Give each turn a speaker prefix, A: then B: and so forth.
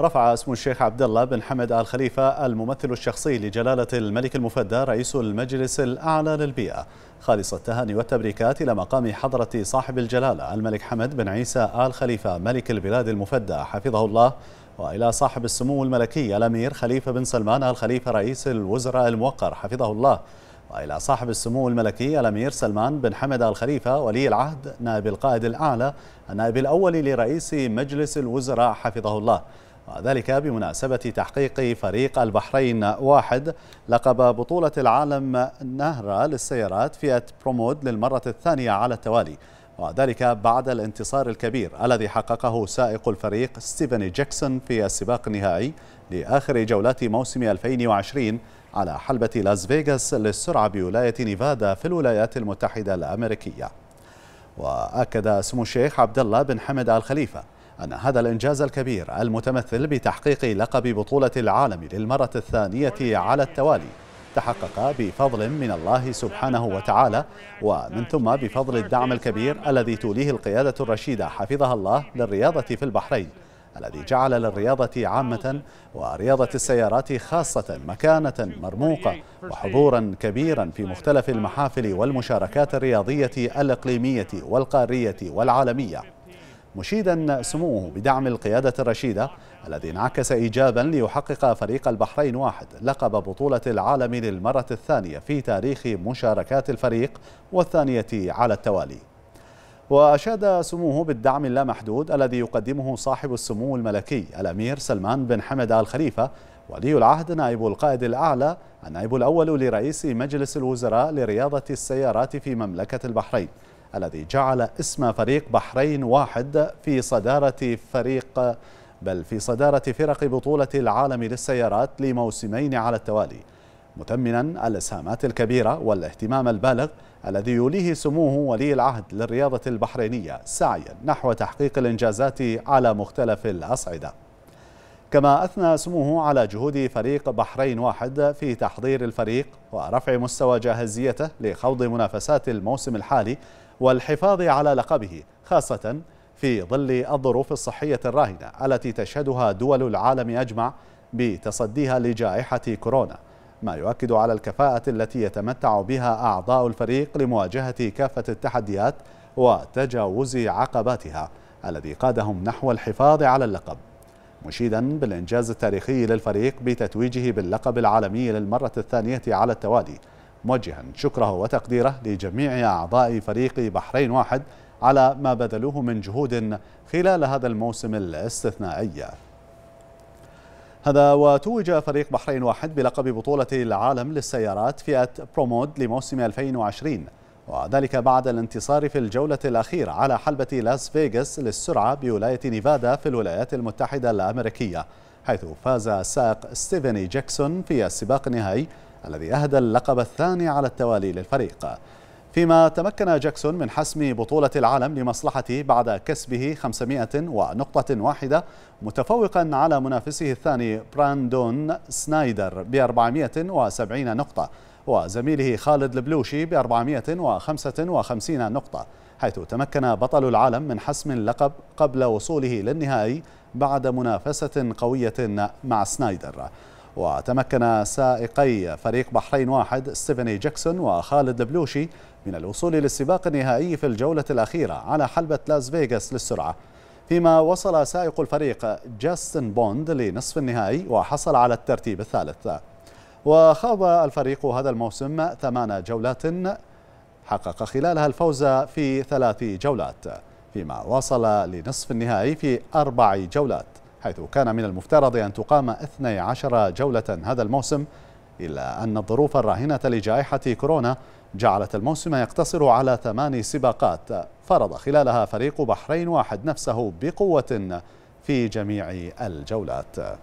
A: رفع اسم الشيخ عبد الله بن حمد آل خليفة الممثل الشخصي لجلالة الملك المفدى رئيس المجلس الأعلى للبيئة خالص التهاني والتبريكات إلى مقام حضرة صاحب الجلالة الملك حمد بن عيسى آل خليفة ملك البلاد المفدى حفظه الله وإلى صاحب السمو الملكي الأمير خليفة بن سلمان آل خليفة رئيس الوزراء الموقر حفظه الله وإلى صاحب السمو الملكي الأمير سلمان بن حمد ال خليفه ولي العهد نائب القائد الأعلى النائب الأول لرئيس مجلس الوزراء حفظه الله وذلك بمناسبة تحقيق فريق البحرين واحد لقب بطولة العالم نهرة للسيارات فئة برومود للمرة الثانية على التوالي وذلك بعد الانتصار الكبير الذي حققه سائق الفريق ستيفن جاكسون في السباق النهائي لآخر جولات موسم 2020 على حلبة لاس فيغاس للسرعة بولاية نيفادا في الولايات المتحدة الأمريكية وأكد سمو الشيخ عبد الله بن حمد الخليفة أن هذا الإنجاز الكبير المتمثل بتحقيق لقب بطولة العالم للمرة الثانية على التوالي تحقق بفضل من الله سبحانه وتعالى ومن ثم بفضل الدعم الكبير الذي توليه القيادة الرشيدة حفظها الله للرياضة في البحرين الذي جعل للرياضة عامة ورياضة السيارات خاصة مكانة مرموقة وحضورا كبيرا في مختلف المحافل والمشاركات الرياضية الإقليمية والقارية والعالمية مشيدا سموه بدعم القيادة الرشيدة الذي انعكس إيجابا ليحقق فريق البحرين واحد لقب بطولة العالم للمرة الثانية في تاريخ مشاركات الفريق والثانية على التوالي وأشاد سموه بالدعم اللامحدود الذي يقدمه صاحب السمو الملكي الأمير سلمان بن حمد آل خليفة ولي العهد نائب القائد الأعلى النائب الأول لرئيس مجلس الوزراء لرياضة السيارات في مملكة البحرين الذي جعل اسم فريق بحرين واحد في صدارة فريق بل في صدارة فرق بطولة العالم للسيارات لموسمين على التوالي متمنا الإسهامات الكبيرة والاهتمام البالغ الذي يوليه سموه ولي العهد للرياضة البحرينية سعيا نحو تحقيق الإنجازات على مختلف الأصعدة كما أثنى سموه على جهود فريق بحرين واحد في تحضير الفريق ورفع مستوى جاهزيته لخوض منافسات الموسم الحالي والحفاظ على لقبه خاصة في ظل الظروف الصحية الراهنة التي تشهدها دول العالم أجمع بتصديها لجائحة كورونا ما يؤكد على الكفاءة التي يتمتع بها أعضاء الفريق لمواجهة كافة التحديات وتجاوز عقباتها الذي قادهم نحو الحفاظ على اللقب مشيدا بالإنجاز التاريخي للفريق بتتويجه باللقب العالمي للمرة الثانية على التوالي موجها شكره وتقديره لجميع أعضاء فريق بحرين واحد على ما بذلوه من جهود خلال هذا الموسم الاستثنائي هذا وتوج فريق بحرين واحد بلقب بطولة العالم للسيارات فئة برومود لموسم 2020 وذلك بعد الانتصار في الجولة الأخيرة على حلبة لاس فيغاس للسرعة بولاية نيفادا في الولايات المتحدة الأمريكية حيث فاز السائق ستيفاني جاكسون في السباق النهائي الذي أهدى اللقب الثاني على التوالي للفريق فيما تمكن جاكسون من حسم بطولة العالم لمصلحته بعد كسبه 500 ونقطة واحدة متفوقا على منافسه الثاني براندون سنايدر ب 470 نقطة وزميله خالد البلوشي ب 455 نقطة حيث تمكن بطل العالم من حسم اللقب قبل وصوله للنهائي بعد منافسة قوية مع سنايدر وتمكن سائقي فريق بحرين واحد ستيفاني جاكسون وخالد البلوشي من الوصول للسباق النهائي في الجولة الأخيرة على حلبة لاس فيغاس للسرعة فيما وصل سائق الفريق جاستن بوند لنصف النهائي وحصل على الترتيب الثالث وخاض الفريق هذا الموسم ثمان جولات حقق خلالها الفوز في ثلاث جولات فيما وصل لنصف النهائي في أربع جولات حيث كان من المفترض أن تقام 12 جولة هذا الموسم إلا أن الظروف الراهنة لجائحة كورونا جعلت الموسم يقتصر على ثمان سباقات فرض خلالها فريق بحرين واحد نفسه بقوة في جميع الجولات